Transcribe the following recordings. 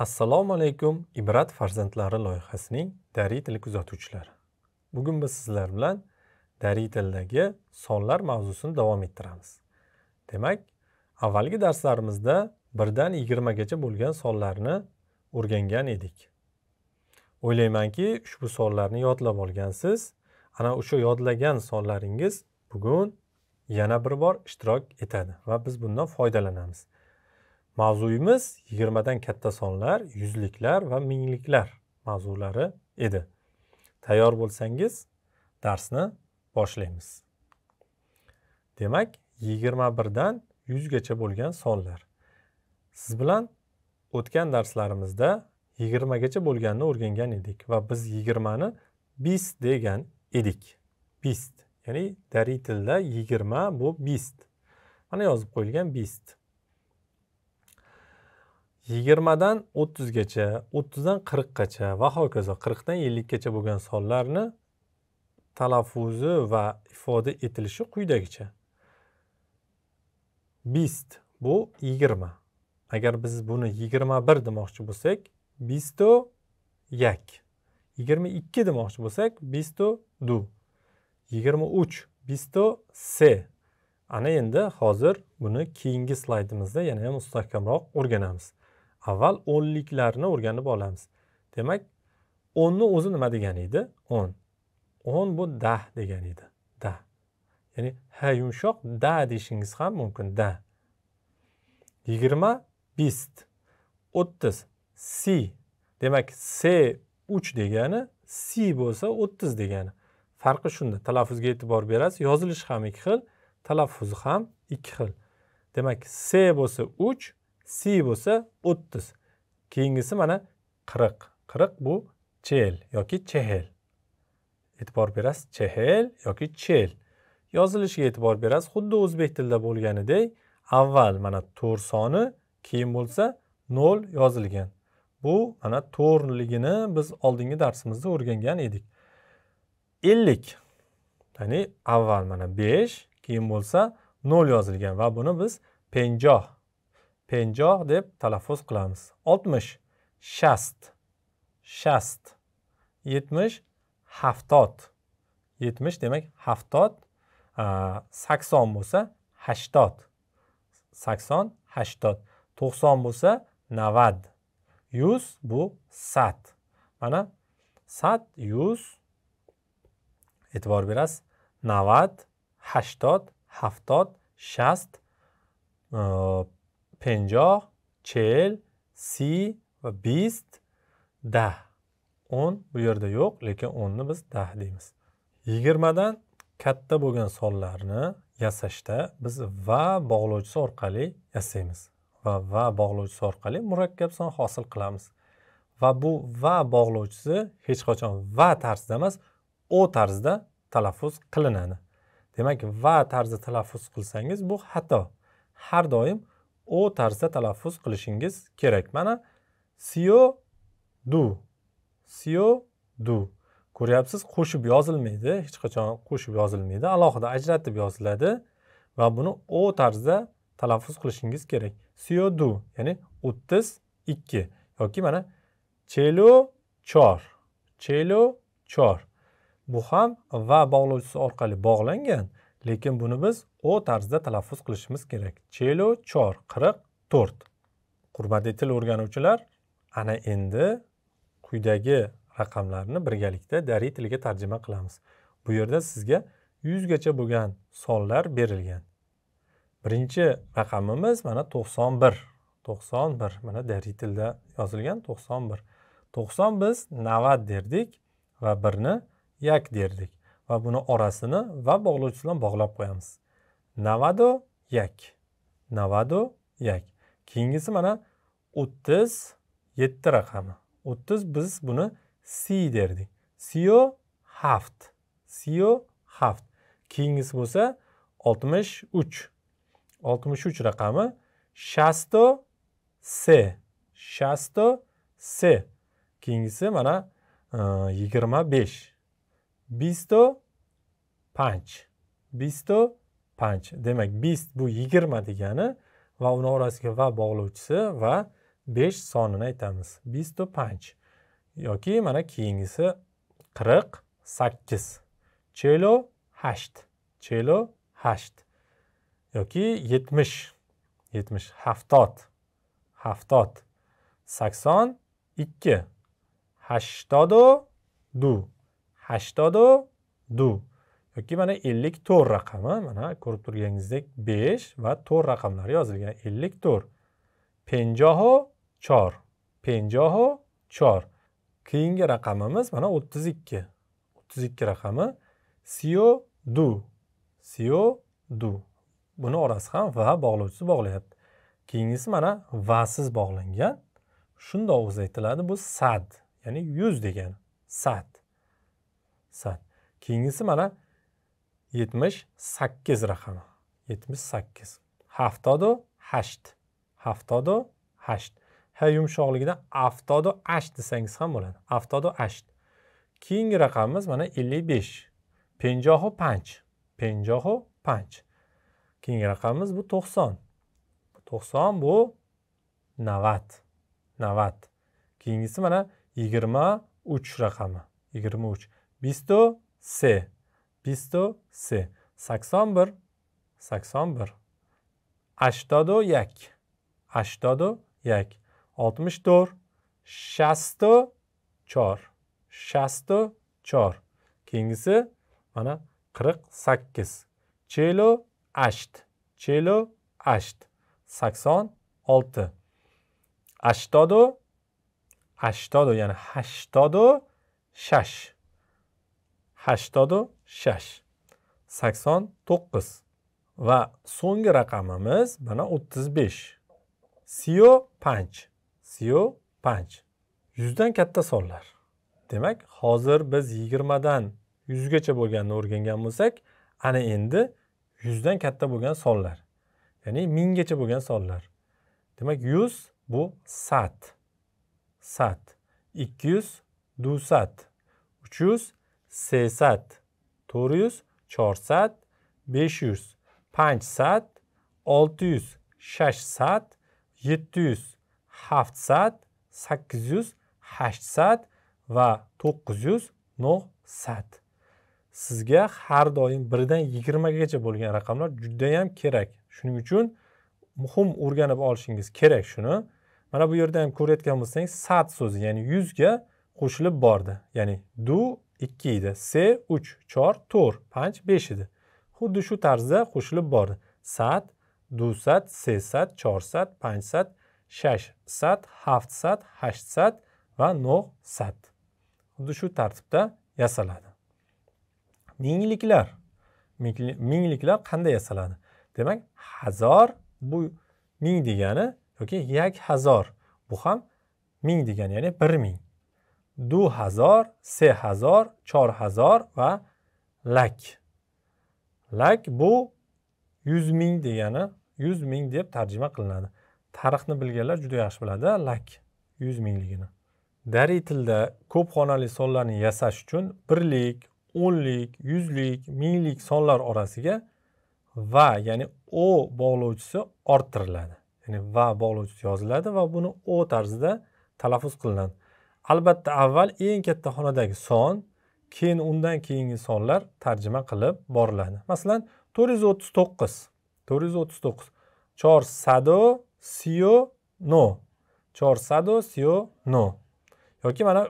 assalomu alaykum ibrat farzandlari loyihasining dariy tili kuzatuvchilari bugun biz sizlar bilan dariy tildagi sonlar mavzusini davom ettiramiz demak avvalgi darslarimizda birdan yigirmagacha bo'lgan sonlarni o'rgangan edik o'ylaymanki ushbu sonlarni yodlab olgansiz ana o'sha yodlagan sonlaringiz bugun yana bir bor ishtirok etadi va biz bundan foydalanamiz mavzuyimiz yigirmadan katta sonlar yuzliklar va mingliklar mavzulari edi tayyor bo'lsangiz darsni boshlaymiz demak yigirma birdan yuzgacha bo'lgan sonlar siz bilan o'tgan darslarimizda yigirmagacha bo'lganini o'rgangan edik va biz yigirmani bist degan edik bist ya'ni dariy tilda yigirma bu bist mana yozib qo'yilgan bist yigirmadan o'ttizgacha o'ttizdan qirqqacha va hokazo qirqdan ellikgacha bo'lgan sonlarni talaffuzi va ifoda etilishi quyidagicha bist bu yigirma agar biz buni yigirma bir demoqchi bo'lsak bisto yak yigirma ikki demoqchi bo'lsak bisto du yigirma uch bisto se ana endi hozir buni keyingi slaydimizda yana ham mustahkamroq o'rganamiz avval o'nliklarni o'rganib olamiz demak o'nni o'zi nima degani edi o'n o'n bu da degani edi da ya'ni ha yumshoq da deyishingiz ham mumkin da yigirma bist o'ttiz si demak se uch degani si bo'lsa o'ttiz degani farqi shunda talaffuzga e'tibor berasiz yozilishi ham ikki xil talaffuzi ham ikki xil demak se bo'lsa uch c bo'lsa o'ttiz keyingisi mana qirq qirq bu chel yoki chehel e'tibor berasiz chehel yoki chel yozilishiga e'tibor berasiz xuddi o'zbek tilida bo'lganidek avval mana to'r soni keyin bo'lsa nol yozilgan bu mana to'rligini biz oldingi darsimizda o'rgangan edik ellik ya'ni avval mana besh keyin bo'lsa nol yozilgan va buni biz penjoh پنجاه دب تلفظ قلمز آتمش شست شست یتمش هفتاد یتمش دیمک هفتاد سکسان بوسه هشتاد سکسان هشتاد توخسان بوسه نود یوز بو ست من ست یوز اتبار برس نود هشتاد هفتاد شست پنجاه چهل سی va بیست ده o'n bu yerda yo'q lekin o'nni biz dah deymiz yigirmadan katta bo'lgan sonlarni yasashda biz va bog'lovchisi orqali yasaymiz va va bog'lovchisi orqali murakkab son hosil qilamiz va bu va bog'lovchisi hech qachon va tarzida emas o tarzda talaffuz qilinadi demak va tarzda talaffuz qilsangiz bu xato har doim o tarzda talaffuz qilishingiz kerak mana siyo du siyo du ko'ryapsiz qo'shib yozilmaydi hech qachon qo'shib yozilmaydi alohida ajratib yoziladi va buni o tarzda talaffuz qilishingiz kerak siyo du ya'ni o'ttiz ikki yoki mana chelo chor chelo chor bu ham va bog'lovchisi orqali bog'langan lekin buni biz o tarzda talaffuz qilishimiz kerak chelo chor qirq to'rt qurbatli til o'rganuvchilar ana endi quyidagi raqamlarni birgalikda dariy tiliga tarjima qilamiz bu yerda sizga yuzgacha bo'lgan sonlar berilgan birinchi raqamimiz mana to'qson bir to'qson bir mana dariy tilda yozilgan to'qson bir to'qson biz navad derdik va birni yak derdik va buni orasini va bog'lovchi bilan bog'lab qo'yamiz navado yak navado yak keyingisi mana o'ttiz yetti raqami o'ttiz biz buni si derdik siyo haft siyo haft keyingisi bo'lsa oltmish uch oltmish uch raqami shasto se shasto se keyingisi mana e, yigirma besh 25. 25. demak bist bu 20 degani va uni orasiga va bog'lovchisi va 5 sonini aytamiz bistu panch yoki mana keyingisi 48. chelo 8. chelo hasht yoki 70. 70 70. 70. 82. 82. 80 du yoki mana 54 raqami mana ko'rib turganingizdek 5 va 4 raqamlari yozilgan 54 54. 54. keyingi raqamimiz mana 32 32 raqami siyo du siyo du buni orasi ham va bog'lovchisi bog'layapti keyingisi mana vasiz bog'langan shundoq o'zaytiladi bu sad ya'ni 100 degan sad sat keyingisi mana yetmish sakkiz raqami yetmish sakkiz haftodu hasht haftodu hasht ha yumshoqligidan aftodu asht desangiz ham bo'ladi aftodu asht keyingi raqamimiz mana ellik besh penjohu panch penjohu panch keyingi raqamimiz bu to'qson to'qson bu navat navat keyingisi mana yigirma uch raqami yigirma uch bisto se bisto se سکسان بر سکسان بر اشتادو یک اشتادو یک آتمش دور شستو چار شستو چار keyingisi mana قرق سکس chelu اشت chelu اشت سکسان آلت اشتادو اشتادو ya'ni هشتادو شش هشتاد shash شش سکسان va و سونگ رقممز بنا besh siyo panch siyo panch yuzdan katta کتا demak hozir biz yigirmadan yuzgacha bo'lganini o'rgangan bo'lsak ana endi yuzdan katta bo'lgan sonlar ya'ni minggacha bo'lgan sonlar demak yuz bu sat sat ikki yuz dusat uch yuz sesat to'rt چهارصد chorsat پنجصد yuz ششصد olti هفتصد shashsat هشتصد و haftsat sakkiz va to'qqiz yuz sizga har doim birdan yigirmagacha bo'lgan raqamlar judayam kerak shuning uchun muhim o'rganib olishingiz kerak shuni mana bu yerda ham ko'rayotgan bo'lsangiz sat so'zi ya'ni yuzga qo'shilib bordi ya'ni du 2 edi C 3 4 to'rt 5 5 edi xuddi shu tarzda qo'shilib bordi sat dusat sesat chorsat pansat shash sat haftsat hashtsat va nov sat xuddi shu tartibda yasaladi mingliklar mingliklar qanday yasaladi demak hazor bu ming degani yoki yak hazor bu ham ming degani ya'ni bir ming دو هزار سه هزار چار هزار و lak lak bu yuz ming degani yuz ming deb tarjima qilinadi tarixni bilganlar juda yaxshi biladi lak yuz mingligini dariy tilda ko'p xonali sonlarni yasash uchun birlik o'nlik yuzlik minglik sonlar orasiga va ya'ni o bog'lovchisi orttiriladi ya'ni va bog'lovchisi yoziladi va buni o tarzida talaffuz qilinadi albatta avval eng katta xonadagi son keyin undan keyingi sonlar tarjima qilib boriladi masalan to'rt yuz o'ttiz to'qqiz to'rt yuz o'ttiz to'qqiz chor sado siyo no chor sado siyo no yoki mana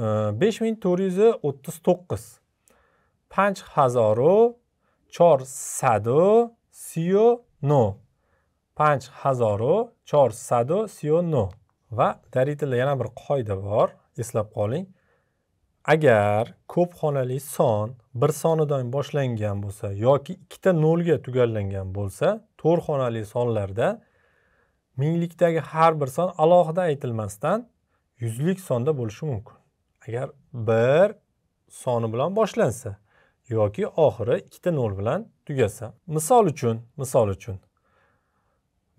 e, besh ming to'rt yuz o'ttiz to'qqiz panch hazoru chor sado siyo no panch hazoru chor sado siyo no va dariy tilda yana bir qoida bor eslab qoling agar ko'p xonali son bir sonidan boshlangan bo'lsa yoki ikkita nolga tugallangan bo'lsa to'rt xonali sonlarda minglikdagi har bir son alohida aytilmasdan yuzlik sonda bo'lishi mumkin agar bir soni bilan boshlansa yoki oxiri ikkita nol bilan tugasa misol uchun misol uchun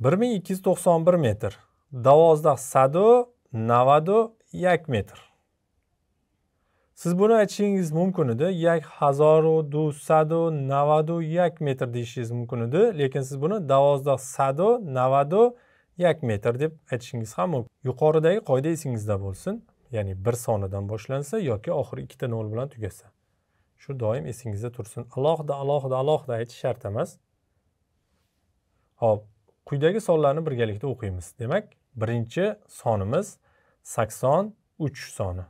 bir ming ikki yuz to'qson bir metr davozda sadu navadu yak metr siz buni aytishingiz mumkin edi yak hazoru du sadu navadu yak metr deyishingiz mumkin edi lekin siz buni davozda sadu navadu yak metr deb aytishingiz ham mumkin yuqoridagi qoida esingizda bo'lsin ya'ni bir sonidan boshlansa yoki oxiri ikkita nol bilan tugasa shu doim esingizda tursin alohida alohida alohida aytish shart emas hop quyidagi sonlarni birgalikda o'qiymiz demak birinchi sonimiz sakson uch soni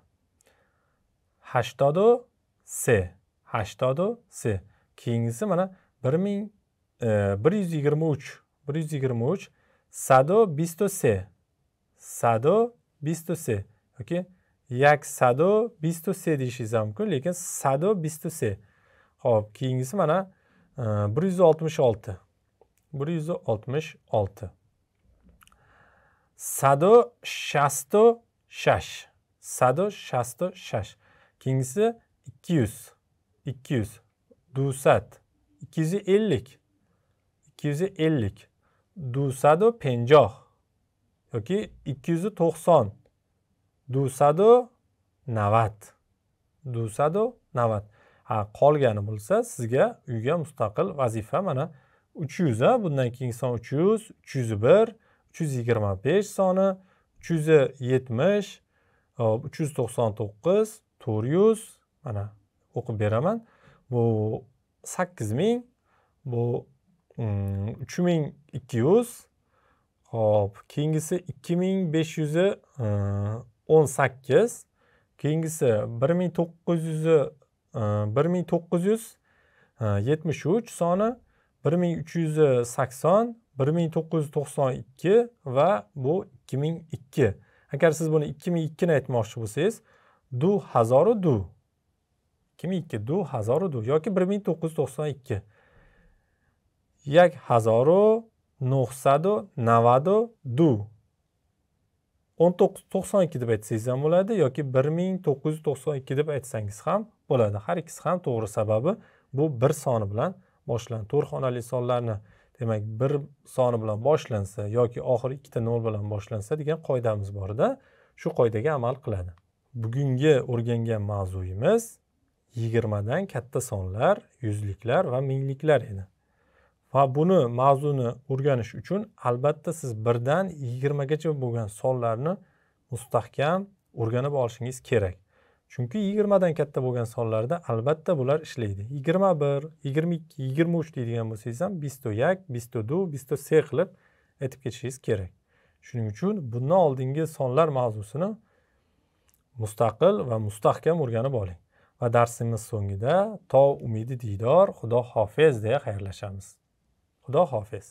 hashtodu se hashtodu keyingisi mana bir ming e, bir yuz yigirma uch bir yuz yigirma uch yoki yak sado bisto deyishingiz ham mumkin lekin 123. Xo'p, ho'p keyingisi mana e, bir yuz oltmish olti bir yuz oltmish olti 166 166 shash садо шасто shash keyingisi ikki yuz ikki yuz дусад ikki yuz ellik ikki yuz ellik qolgani bo'lsa sizga uyga mustaqil vazifa mana uch yuz bundan keyingi son uch yuz uch yuz bir 325 soni 370 399 400 mana o'qib beraman bu 8000 bu 3200 mm, hop keyingisi 2500 18 mm, keyingisi 1900 1900 73 soni 1380 1992 va bu 2002. Agar siz buni 2002 ni aytmoqchi bo'lsangiz, du hazoru du. 2002 du hazoru du yoki 1992. Yak hazoru 992. 1992 deb aytsangiz ham bo'ladi yoki 1992 deb aytsangiz ham bo'ladi. Har ikkisi ham to'g'ri sababi bu bir soni bilan boshlanadi. To'rt xonali sonlarni demak bir soni bilan boshlansa yoki oxiri ikkita nol bilan boshlansa degan qoidamiz borda shu qoidaga amal qiladi bugungi o'rgangan mavzuyimiz yigirmadan katta sonlar yuzliklar va mingliklar edi va buni mavzuni o'rganish uchun albatta siz birdan yigirmagacha bo'lgan sonlarni mustahkam o'rganib olishingiz kerak chunki yigirmadan katta bo'lgan sonlarda albatta bular ishlaydi yigirma bir yigirma ikki yigirma uch deydigan bo'lsangiz ham bisto yak bisto du bisto se qilib aytib ketishingiz kerak shuning uchun bundan oldingi sonlar mavzusini mustaqil va mustahkam o'rganib oling va darsimiz so'ngida to umidi diydor xudo hofiz deya xayrlashamiz xudo hofiz